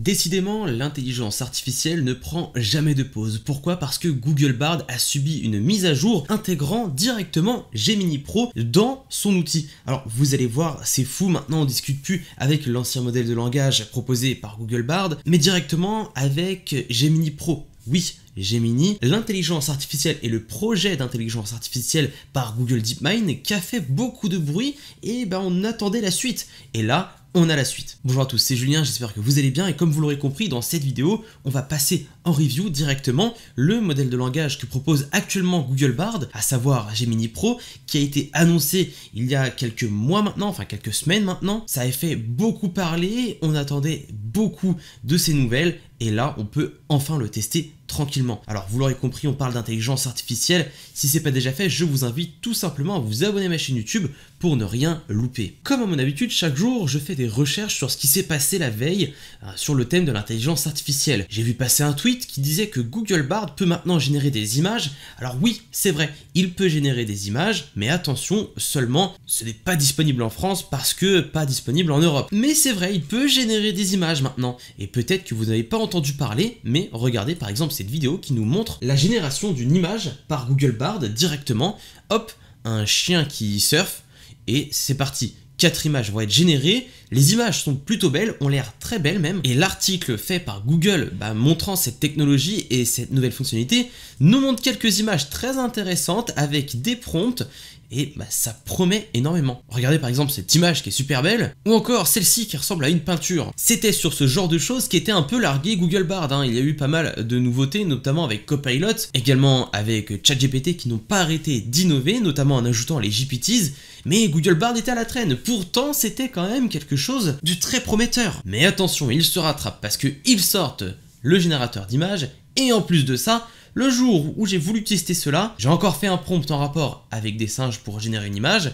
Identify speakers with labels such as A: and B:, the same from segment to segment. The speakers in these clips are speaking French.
A: Décidément, l'intelligence artificielle ne prend jamais de pause. Pourquoi Parce que Google Bard a subi une mise à jour intégrant directement Gemini Pro dans son outil. Alors vous allez voir, c'est fou, maintenant on discute plus avec l'ancien modèle de langage proposé par Google Bard, mais directement avec Gemini Pro. Oui, Gemini, l'intelligence artificielle et le projet d'intelligence artificielle par Google DeepMind qui a fait beaucoup de bruit et ben on attendait la suite. Et là, on a la suite. Bonjour à tous, c'est Julien, j'espère que vous allez bien et comme vous l'aurez compris, dans cette vidéo, on va passer en review directement le modèle de langage que propose actuellement Google Bard, à savoir Gemini Pro, qui a été annoncé il y a quelques mois maintenant, enfin quelques semaines maintenant. Ça a fait beaucoup parler, on attendait beaucoup de ces nouvelles et là, on peut enfin le tester tranquillement. Alors vous l'aurez compris, on parle d'intelligence artificielle. Si c'est pas déjà fait, je vous invite tout simplement à vous abonner à ma chaîne YouTube pour ne rien louper. Comme à mon habitude, chaque jour, je fais des recherches sur ce qui s'est passé la veille euh, sur le thème de l'intelligence artificielle. J'ai vu passer un tweet qui disait que Google Bard peut maintenant générer des images. Alors oui, c'est vrai, il peut générer des images, mais attention, seulement ce n'est pas disponible en France parce que pas disponible en Europe. Mais c'est vrai, il peut générer des images maintenant. Et peut-être que vous n'avez pas entendu parler, mais regardez par exemple cette vidéo qui nous montre la génération d'une image par Google Bard directement. Hop, un chien qui surf et c'est parti. Quatre images vont être générées, les images sont plutôt belles, ont l'air très belles même, et l'article fait par Google bah, montrant cette technologie et cette nouvelle fonctionnalité nous montre quelques images très intéressantes avec des prompts et bah, ça promet énormément. Regardez par exemple cette image qui est super belle, ou encore celle-ci qui ressemble à une peinture. C'était sur ce genre de choses qui était un peu largué Google Bard, hein. il y a eu pas mal de nouveautés, notamment avec Copilot, également avec ChatGPT qui n'ont pas arrêté d'innover, notamment en ajoutant les GPTs, mais Google Bard était à la traîne, pourtant c'était quand même quelque chose de très prometteur. Mais attention, ils se rattrapent parce qu'ils sortent le générateur d'images, et en plus de ça, le jour où j'ai voulu tester cela, j'ai encore fait un prompt en rapport avec des singes pour générer une image.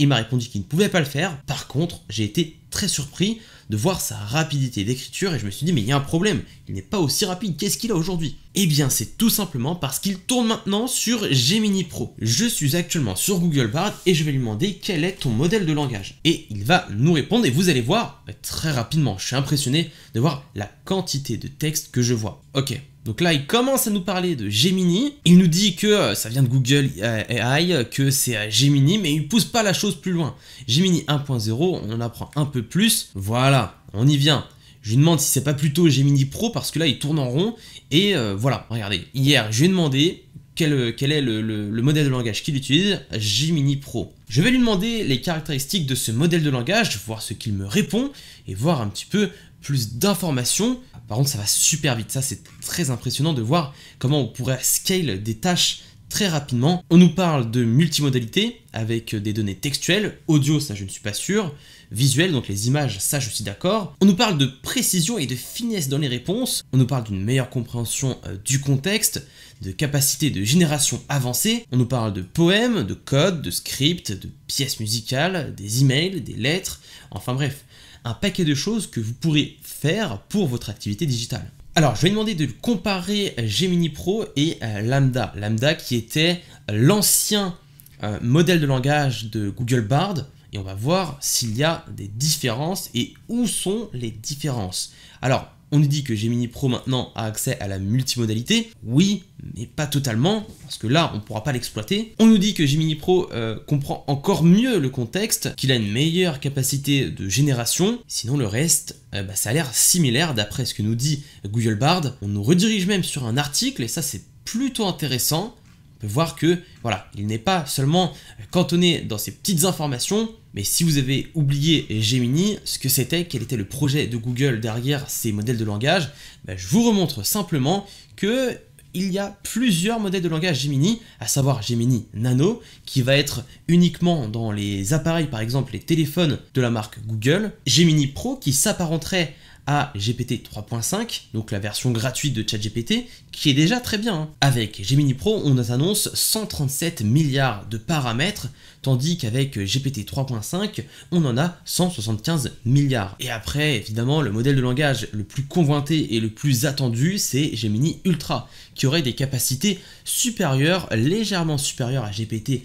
A: Il m'a répondu qu'il ne pouvait pas le faire. Par contre, j'ai été très surpris de voir sa rapidité d'écriture et je me suis dit mais il y a un problème, il n'est pas aussi rapide, qu'est-ce qu'il a aujourd'hui Eh bien c'est tout simplement parce qu'il tourne maintenant sur Gemini Pro. Je suis actuellement sur Google Bard et je vais lui demander quel est ton modèle de langage. Et il va nous répondre et vous allez voir très rapidement, je suis impressionné de voir la quantité de texte que je vois. Ok, donc là, il commence à nous parler de Gemini. Il nous dit que euh, ça vient de Google euh, AI, que c'est euh, Gemini, mais il pousse pas la chose plus loin. Gemini 1.0, on en apprend un peu plus. Voilà, on y vient. Je lui demande si c'est pas plutôt Gemini Pro parce que là, il tourne en rond. Et voilà, regardez. Hier, je lui ai demandé quel, est le, modèle de langage qu'il utilise, Gemini Pro. Je vais lui demander les caractéristiques de ce modèle de langage, voir ce qu'il me répond et voir un petit peu plus d'informations. Par contre, ça va super vite. Ça, c'est très impressionnant de voir comment on pourrait scale des tâches très rapidement. On nous parle de multimodalité avec des données textuelles, audio, ça je ne suis pas sûr, visuel, donc les images, ça je suis d'accord. On nous parle de précision et de finesse dans les réponses. On nous parle d'une meilleure compréhension euh, du contexte, de capacité de génération avancée. On nous parle de poèmes, de codes, de scripts, de pièces musicales, des emails, des lettres. Enfin bref, un paquet de choses que vous pourrez faire pour votre activité digitale. Alors, je vais demander de comparer Gemini Pro et euh, Lambda. Lambda qui était euh, l'ancien euh, modèle de langage de Google Bard. Et on va voir s'il y a des différences et où sont les différences. Alors, on nous dit que Gemini Pro maintenant a accès à la multimodalité. Oui, mais pas totalement, parce que là, on ne pourra pas l'exploiter. On nous dit que Gemini Pro euh, comprend encore mieux le contexte, qu'il a une meilleure capacité de génération. Sinon, le reste, euh, bah, ça a l'air similaire d'après ce que nous dit Google Bard. On nous redirige même sur un article, et ça, c'est plutôt intéressant. On peut voir que, voilà, il n'est pas seulement cantonné dans ces petites informations, mais si vous avez oublié Gemini, ce que c'était, quel était le projet de Google derrière ces modèles de langage, ben, je vous remontre simplement que il y a plusieurs modèles de langage Gemini, à savoir Gemini Nano, qui va être uniquement dans les appareils, par exemple les téléphones de la marque Google, Gemini Pro, qui s'apparenterait à GPT 3.5, donc la version gratuite de ChatGPT, qui est déjà très bien. Hein. Avec Gemini Pro, on nous annonce 137 milliards de paramètres, tandis qu'avec GPT 3.5, on en a 175 milliards. Et après, évidemment, le modèle de langage le plus convoité et le plus attendu, c'est Gemini Ultra, qui aurait des capacités supérieures, légèrement supérieures à GPT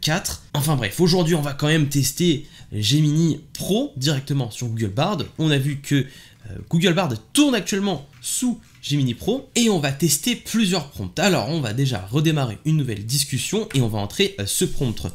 A: 4. Euh, enfin bref, aujourd'hui, on va quand même tester Gemini Pro directement sur Google Bard. On a vu que euh, Google Bard tourne actuellement sous Gemini Pro et on va tester plusieurs prompts. Alors on va déjà redémarrer une nouvelle discussion et on va entrer euh, ce prompt.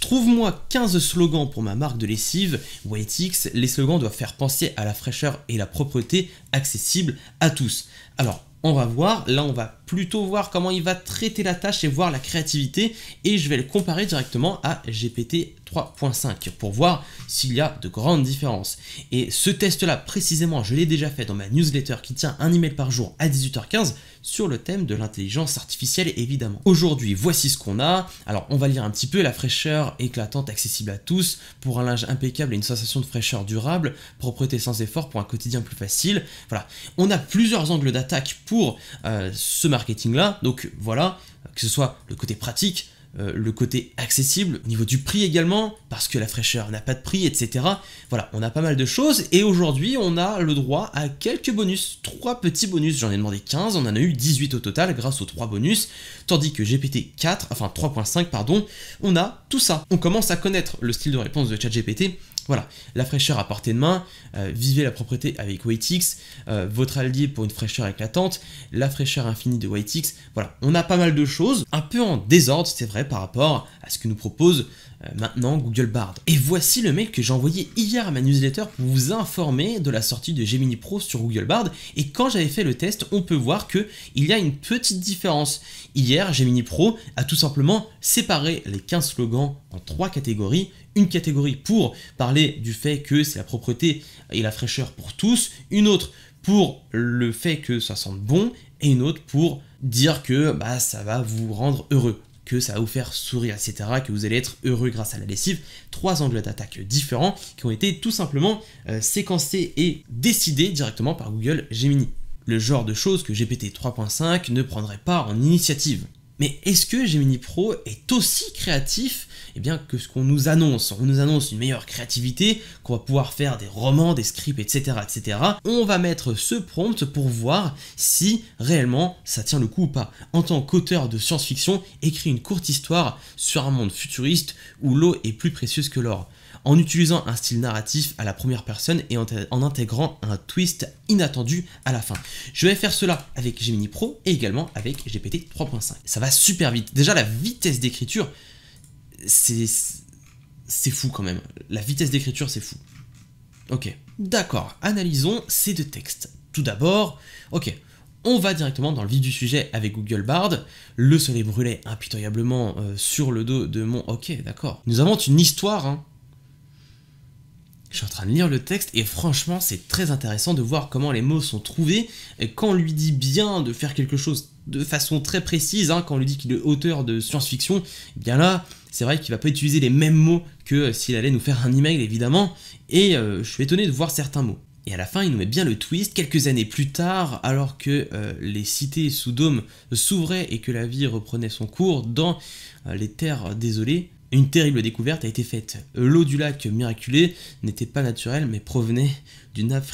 A: Trouve-moi 15 slogans pour ma marque de lessive, X. les slogans doivent faire penser à la fraîcheur et la propreté accessible à tous. Alors on va voir, là on va plutôt voir comment il va traiter la tâche et voir la créativité et je vais le comparer directement à GPT 3.5 pour voir s'il y a de grandes différences. Et ce test là précisément je l'ai déjà fait dans ma newsletter qui tient un email par jour à 18h15 sur le thème de l'intelligence artificielle évidemment. Aujourd'hui, voici ce qu'on a. Alors on va lire un petit peu la fraîcheur éclatante accessible à tous pour un linge impeccable et une sensation de fraîcheur durable, propreté sans effort pour un quotidien plus facile. Voilà, on a plusieurs angles d'attaque pour euh, ce marketing là. Donc voilà, que ce soit le côté pratique, euh, le côté accessible, au niveau du prix également, parce que la fraîcheur n'a pas de prix, etc. Voilà, on a pas mal de choses, et aujourd'hui on a le droit à quelques bonus, trois petits bonus, j'en ai demandé 15, on en a eu 18 au total grâce aux trois bonus, tandis que GPT 4, enfin 3.5 pardon, on a tout ça. On commence à connaître le style de réponse de ChatGPT, voilà, la fraîcheur à portée de main, euh, vivez la propriété avec Waitix, euh, votre allié pour une fraîcheur éclatante, la fraîcheur infinie de Waitix. voilà, on a pas mal de choses, un peu en désordre, c'est vrai, par rapport à ce que nous propose euh, maintenant Google Bard. Et voici le mail que j'ai envoyé hier à ma newsletter pour vous informer de la sortie de Gemini Pro sur Google Bard, et quand j'avais fait le test, on peut voir que il y a une petite différence. Hier, Gemini Pro a tout simplement séparé les 15 slogans en trois catégories, une catégorie pour parler du fait que c'est la propreté et la fraîcheur pour tous, une autre pour le fait que ça sente bon, et une autre pour dire que bah, ça va vous rendre heureux, que ça va vous faire sourire, etc., que vous allez être heureux grâce à la lessive. Trois angles d'attaque différents qui ont été tout simplement euh, séquencés et décidés directement par Google Gemini. Le genre de choses que GPT 3.5 ne prendrait pas en initiative. Mais est-ce que Gemini Pro est aussi créatif eh bien, que ce qu'on nous annonce On nous annonce une meilleure créativité, qu'on va pouvoir faire des romans, des scripts, etc., etc. On va mettre ce prompt pour voir si réellement ça tient le coup ou pas. En tant qu'auteur de science-fiction, écrit une courte histoire sur un monde futuriste où l'eau est plus précieuse que l'or en utilisant un style narratif à la première personne et en, intégrant un twist inattendu à la fin. Je vais faire cela avec Gemini Pro et également avec GPT 3.5. Ça va super vite. Déjà la vitesse d'écriture, c'est c'est fou quand même. La vitesse d'écriture, c'est fou. Ok, d'accord. Analysons ces deux textes. Tout d'abord, ok, on va directement dans le vif du sujet avec Google Bard. Le soleil brûlait impitoyablement euh, sur le dos de mon... Ok, d'accord. Nous avons une histoire hein, je suis en train de lire le texte et franchement c'est très intéressant de voir comment les mots sont trouvés. Et quand on lui dit bien de faire quelque chose de façon très précise, hein, quand on lui dit qu'il est auteur de science-fiction, eh bien là c'est vrai qu'il va pas utiliser les mêmes mots que euh, s'il allait nous faire un email évidemment. Et euh, je suis étonné de voir certains mots. Et à la fin, il nous met bien le twist, quelques années plus tard, alors que euh, les cités sous dôme s'ouvraient et que la vie reprenait son cours dans les terres désolées, une terrible découverte a été faite. L'eau du lac miraculé n'était pas naturelle mais provenait d'une nappe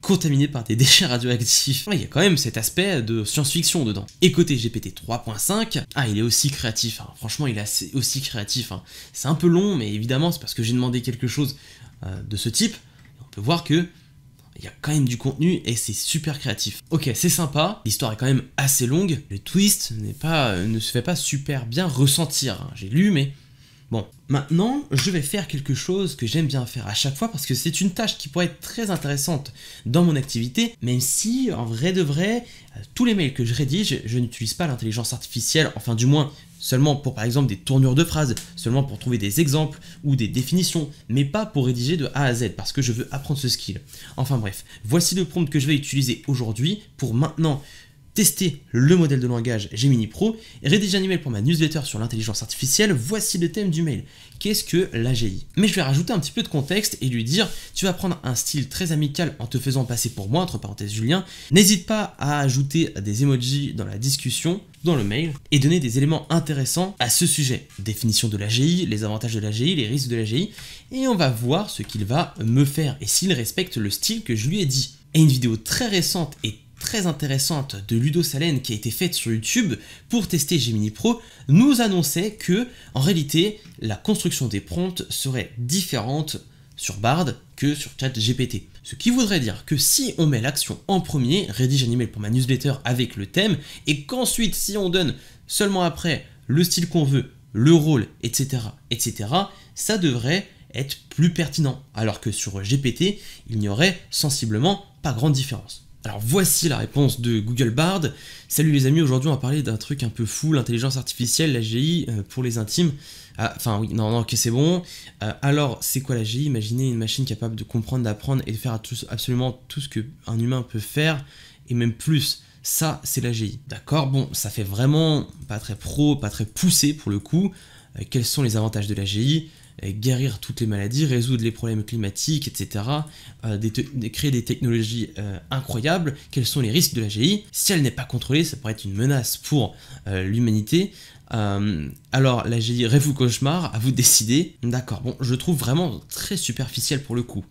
A: contaminée par des déchets radioactifs. Il y a quand même cet aspect de science-fiction dedans. Et côté GPT 3.5, ah il est aussi créatif, hein. franchement il est assez, aussi créatif. Hein. C'est un peu long mais évidemment c'est parce que j'ai demandé quelque chose euh, de ce type. on peut voir que il y a quand même du contenu et c'est super créatif. Ok, c'est sympa, l'histoire est quand même assez longue, le twist n'est pas, ne se fait pas super bien ressentir. Hein. J'ai lu, mais Bon, maintenant, je vais faire quelque chose que j'aime bien faire à chaque fois parce que c'est une tâche qui pourrait être très intéressante dans mon activité, même si, en vrai de vrai, euh, tous les mails que je rédige, je n'utilise pas l'intelligence artificielle, enfin du moins seulement pour par exemple des tournures de phrases, seulement pour trouver des exemples ou des définitions, mais pas pour rédiger de A à Z parce que je veux apprendre ce skill. Enfin bref, voici le prompt que je vais utiliser aujourd'hui pour maintenant tester le modèle de langage Gemini Pro, rédiger un email pour ma newsletter sur l'intelligence artificielle, voici le thème du mail. Qu'est-ce que l'AGI Mais je vais rajouter un petit peu de contexte et lui dire tu vas prendre un style très amical en te faisant passer pour moi, entre parenthèses Julien. N'hésite pas à ajouter des emojis dans la discussion dans le mail et donner des éléments intéressants à ce sujet. Définition de l'AGI, les avantages de l'AGI, les risques de l'AGI, et on va voir ce qu'il va me faire et s'il respecte le style que je lui ai dit. Et une vidéo très récente et très intéressante de Ludo Salen qui a été faite sur YouTube pour tester Gemini Pro nous annonçait que, en réalité, la construction des prompts serait différente sur Bard que sur ChatGPT. Ce qui voudrait dire que si on met l'action en premier, rédige un pour ma newsletter avec le thème, et qu'ensuite si on donne seulement après le style qu'on veut, le rôle, etc., etc., ça devrait être plus pertinent, alors que sur GPT, il n'y aurait sensiblement pas grande différence. Alors voici la réponse de Google Bard. Salut les amis, aujourd'hui on va parler d'un truc un peu fou, l'intelligence artificielle, la GI euh, pour les intimes. Ah, enfin oui, non, non, ok c'est bon. Euh, alors c'est quoi la GI Imaginez une machine capable de comprendre, d'apprendre et de faire absolument tout ce qu'un humain peut faire, et même plus. Ça, c'est la GI. D'accord Bon, ça fait vraiment pas très pro, pas très poussé pour le coup. Euh, quels sont les avantages de la GI euh, guérir toutes les maladies, résoudre les problèmes climatiques, etc., euh, créer des technologies euh, incroyables, quels sont les risques de la GI Si elle n'est pas contrôlée, ça pourrait être une menace pour l'humanité. alors la GI, rêve ou cauchemar, à vous de décider. D'accord, bon, je trouve vraiment très superficiel pour le coup.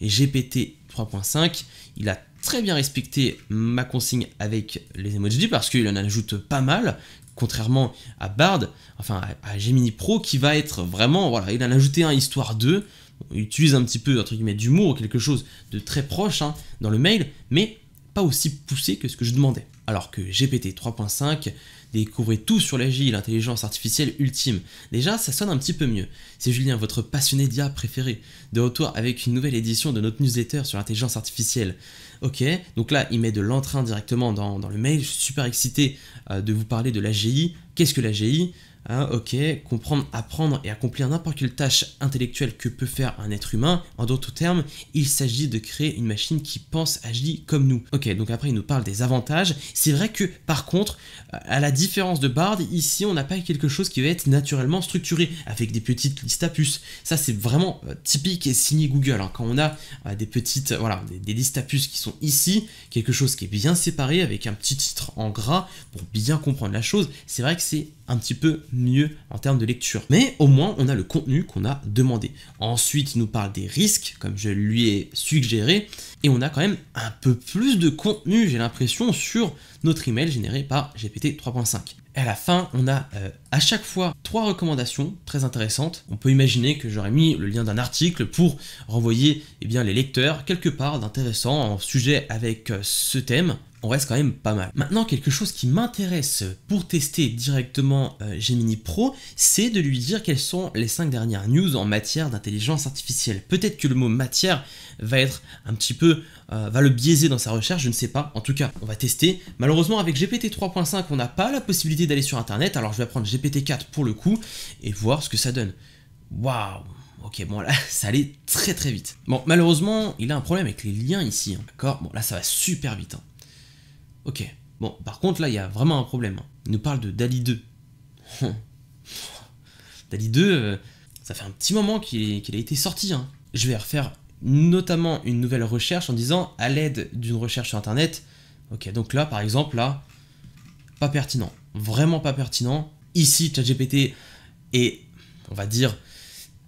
A: Et GPT 3.5, il a très bien respecté ma consigne avec les emojis parce qu'il en ajoute pas mal, contrairement à Bard, enfin à, Gemini Pro, qui va être vraiment, voilà, il en a ajouté un histoire 2, il utilise un petit peu, entre guillemets, d'humour, quelque chose de très proche hein, dans le mail, mais pas aussi poussé que ce que je demandais. Alors que GPT 3.5 Découvrez tout sur l'AGI, l'intelligence artificielle ultime. Déjà, ça sonne un petit peu mieux. C'est Julien, votre passionné d'IA préféré, de retour avec une nouvelle édition de notre newsletter sur l'intelligence artificielle. Ok, donc là, il met de l'entrain directement dans, le mail. Je suis super excité euh, de vous parler de l'AGI. Qu'est-ce que l'AGI Hein, ok, comprendre, apprendre et accomplir n'importe quelle tâche intellectuelle que peut faire un être humain. En d'autres termes, il s'agit de créer une machine qui pense, agit comme nous. Ok, donc après il nous parle des avantages. C'est vrai que par contre, à la différence de Bard, ici on n'a pas quelque chose qui va être naturellement structuré avec des petites listes à Ça c'est vraiment euh, typique et signé Google. Hein. Quand on a euh, des petites, euh, voilà, des, des listes à qui sont ici, quelque chose qui est bien séparé avec un petit titre en gras pour bien comprendre la chose. C'est vrai que c'est un petit peu mieux en termes de lecture. Mais au moins, on a le contenu qu'on a demandé. Ensuite, nous parle des risques, comme je lui ai suggéré, et on a quand même un peu plus de contenu, j'ai l'impression, sur notre email généré par GPT 3.5. À la fin, on a euh, à chaque fois trois recommandations très intéressantes. On peut imaginer que j'aurais mis le lien d'un article pour renvoyer eh bien, les lecteurs quelque part d'intéressant en sujet avec euh, ce thème on reste quand même pas mal. Maintenant, quelque chose qui m'intéresse pour tester directement euh, Gemini Pro, c'est de lui dire quelles sont les 5 dernières news en matière d'intelligence artificielle. Peut-être que le mot matière va être un petit peu, euh, va le biaiser dans sa recherche, je ne sais pas. En tout cas, on va tester. Malheureusement, avec GPT 3.5, on n'a pas la possibilité d'aller sur Internet, alors je vais prendre GPT 4 pour le coup et voir ce que ça donne. Waouh Ok, bon là, ça allait très très vite. Bon, malheureusement, il a un problème avec les liens ici. Hein. D'accord Bon, là, ça va super vite. Hein. Ok. Bon, par contre, là, il y a vraiment un problème. Hein. Il nous parle de Dali 2. Dali 2, euh, ça fait un petit moment qu'il a été sorti. Hein. Je vais refaire notamment une nouvelle recherche en disant à l'aide d'une recherche sur Internet. Ok, donc là, par exemple, là, pas pertinent. Vraiment pas pertinent. Ici, ChatGPT est, on va dire,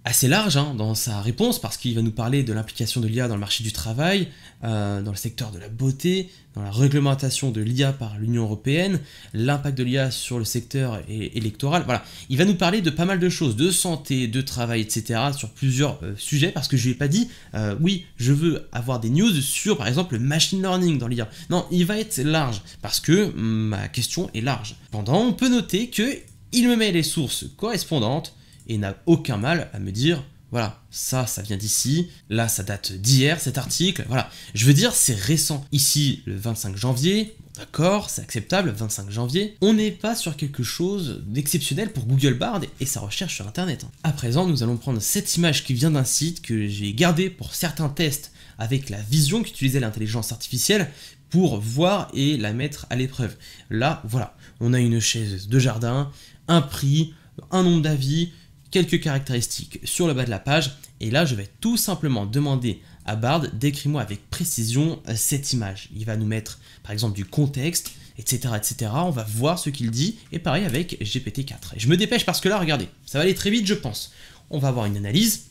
A: assez large hein, dans sa réponse parce qu'il va nous parler de l'implication de l'IA dans le marché du travail, euh, dans le secteur de la beauté, dans la réglementation de l'IA par l'Union européenne, l'impact de l'IA sur le secteur électoral. Voilà, il va nous parler de pas mal de choses, de santé, de travail, etc. sur plusieurs euh, sujets parce que je lui ai pas dit euh, oui, je veux avoir des news sur par exemple le machine learning dans l'IA. Non, il va être large parce que mm, ma question est large. Pendant, on peut noter que il me met les sources correspondantes et n'a aucun mal à me dire voilà, ça, ça vient d'ici, là, ça date d'hier, cet article, voilà. Je veux dire, c'est récent. Ici, le 25 janvier, d'accord, c'est acceptable, 25 janvier. On n'est pas sur quelque chose d'exceptionnel pour Google Bard et sa recherche sur Internet. Hein. À présent, nous allons prendre cette image qui vient d'un site que j'ai gardé pour certains tests avec la vision qu'utilisait l'intelligence artificielle pour voir et la mettre à l'épreuve. Là, voilà, on a une chaise de jardin, un prix, un nombre d'avis, quelques caractéristiques sur le bas de la page et là je vais tout simplement demander à Bard d'écrire moi avec précision euh, cette image. Il va nous mettre par exemple du contexte, etc. etc. On va voir ce qu'il dit et pareil avec GPT-4. Et je me dépêche parce que là regardez, ça va aller très vite je pense. On va avoir une analyse,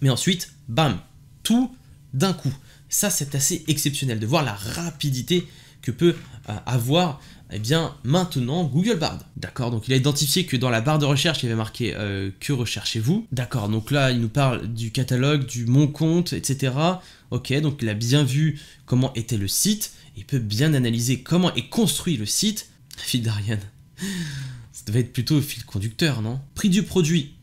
A: mais ensuite bam, tout d'un coup. Ça c'est assez exceptionnel de voir la rapidité que peut euh, avoir eh bien maintenant Google Bard. D'accord, donc il a identifié que dans la barre de recherche, il y avait marqué euh, que recherchez-vous. D'accord, donc là il nous parle du catalogue, du mon compte, etc. Ok, donc il a bien vu comment était le site, il peut bien analyser comment est construit le site. Fil d'Ariane. Ça devait être plutôt fil conducteur, non Prix du produit,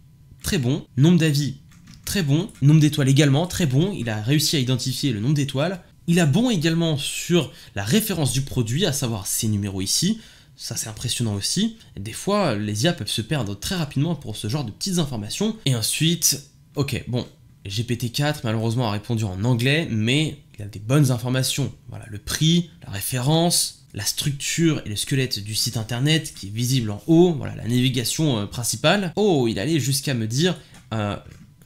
A: très bon. Nombre d'avis, très bon. Nombre d'étoiles également, très bon. Il a réussi à identifier le nombre d'étoiles. Il a bon également sur la référence du produit, à savoir ces numéros ici. Ça c'est impressionnant aussi. Des fois, les IA peuvent se perdre très rapidement pour ce genre de petites informations. Et ensuite, ok, bon, GPT-4 malheureusement a répondu en anglais, mais il a des bonnes informations. Voilà, le prix, la référence, la structure et le squelette du site internet qui est visible en haut, voilà la navigation euh, principale. Oh, il allait jusqu'à me dire euh,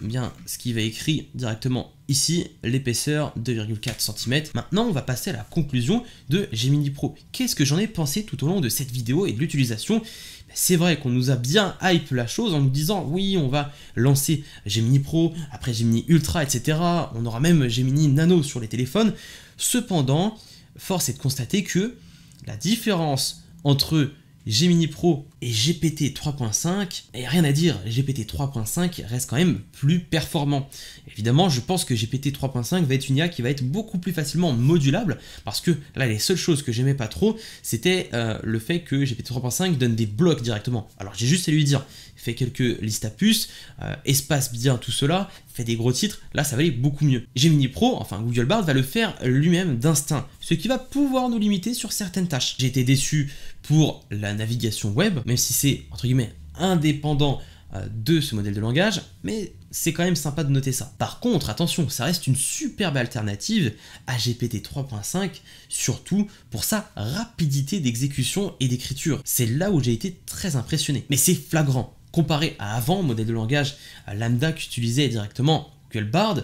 A: bien ce qui va écrit directement ici, l'épaisseur 2,4 cm. Maintenant, on va passer à la conclusion de Gemini Pro. Qu'est-ce que j'en ai pensé tout au long de cette vidéo et de l'utilisation ben, c'est vrai qu'on nous a bien hype la chose en nous disant oui on va lancer Gemini Pro, après Gemini Ultra, etc. On aura même Gemini Nano sur les téléphones. Cependant, force est de constater que la différence entre Gemini Pro et GPT 3.5, et rien à dire, GPT 3.5 reste quand même plus performant. Évidemment, je pense que GPT 3.5 va être une IA qui va être beaucoup plus facilement modulable, parce que là, les seules choses que j'aimais pas trop, c'était euh, le fait que GPT 3.5 donne des blocs directement. Alors j'ai juste à lui dire, fais quelques listes à puces, euh, espace bien tout cela, fait des gros titres, là ça va aller beaucoup mieux. Gemini Pro, enfin Google Bard, va le faire lui-même d'instinct, ce qui va pouvoir nous limiter sur certaines tâches. J'ai été déçu pour la navigation web, même si c'est entre guillemets indépendant euh, de ce modèle de langage, mais c'est quand même sympa de noter ça. Par contre, attention, ça reste une superbe alternative à GPT 3.5, surtout pour sa rapidité d'exécution et d'écriture. C'est là où j'ai été très impressionné. Mais c'est flagrant. Comparé à avant, modèle de langage euh, lambda qu'utilisait directement Google Bard,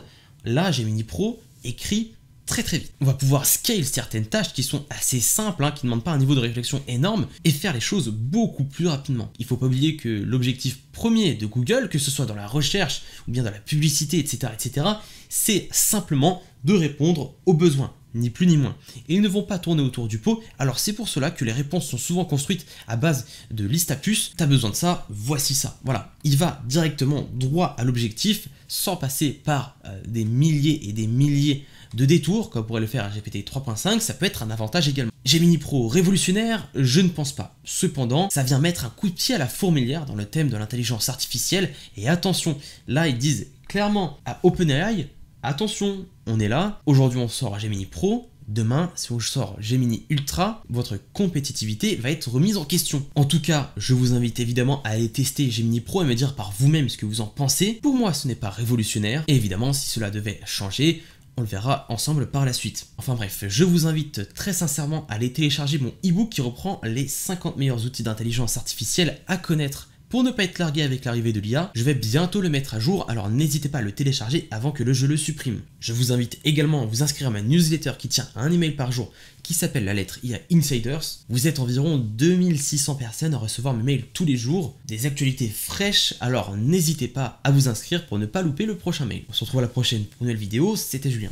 A: là mini Pro écrit très très vite. On va pouvoir scale certaines tâches qui sont assez simples, hein, qui ne demandent pas un niveau de réflexion énorme, et faire les choses beaucoup plus rapidement. Il ne faut pas oublier que l'objectif premier de Google, que ce soit dans la recherche ou bien dans la publicité, etc., etc., c'est simplement de répondre aux besoins ni plus ni moins. Et ils ne vont pas tourner autour du pot, alors c'est pour cela que les réponses sont souvent construites à base de liste à puces, t'as besoin de ça, voici ça. Voilà, il va directement droit à l'objectif, sans passer par euh, des milliers et des milliers de détours, comme pourrait le faire GPT 3.5, ça peut être un avantage également. Gemini Pro révolutionnaire, je ne pense pas. Cependant, ça vient mettre un coup de pied à la fourmilière dans le thème de l'intelligence artificielle, et attention, là ils disent clairement à OpenAI Attention, on est là. Aujourd'hui, on sort Gemini Pro. Demain, si on sort Gemini Ultra, votre compétitivité va être remise en question. En tout cas, je vous invite évidemment à aller tester Gemini Pro et me dire par vous-même ce que vous en pensez. Pour moi, ce n'est pas révolutionnaire. Et évidemment, si cela devait changer, on le verra ensemble par la suite. Enfin bref, je vous invite très sincèrement à aller télécharger mon e-book qui reprend les 50 meilleurs outils d'intelligence artificielle à connaître pour ne pas être largué avec l'arrivée de l'IA, je vais bientôt le mettre à jour, alors n'hésitez pas à le télécharger avant que le jeu le supprime. Je vous invite également à vous inscrire à ma newsletter qui tient un email par jour qui s'appelle la lettre IA Insiders. Vous êtes environ 2600 personnes à recevoir mes mails tous les jours, des actualités fraîches, alors n'hésitez pas à vous inscrire pour ne pas louper le prochain mail. On se retrouve à la prochaine pour une nouvelle vidéo, c'était Julien.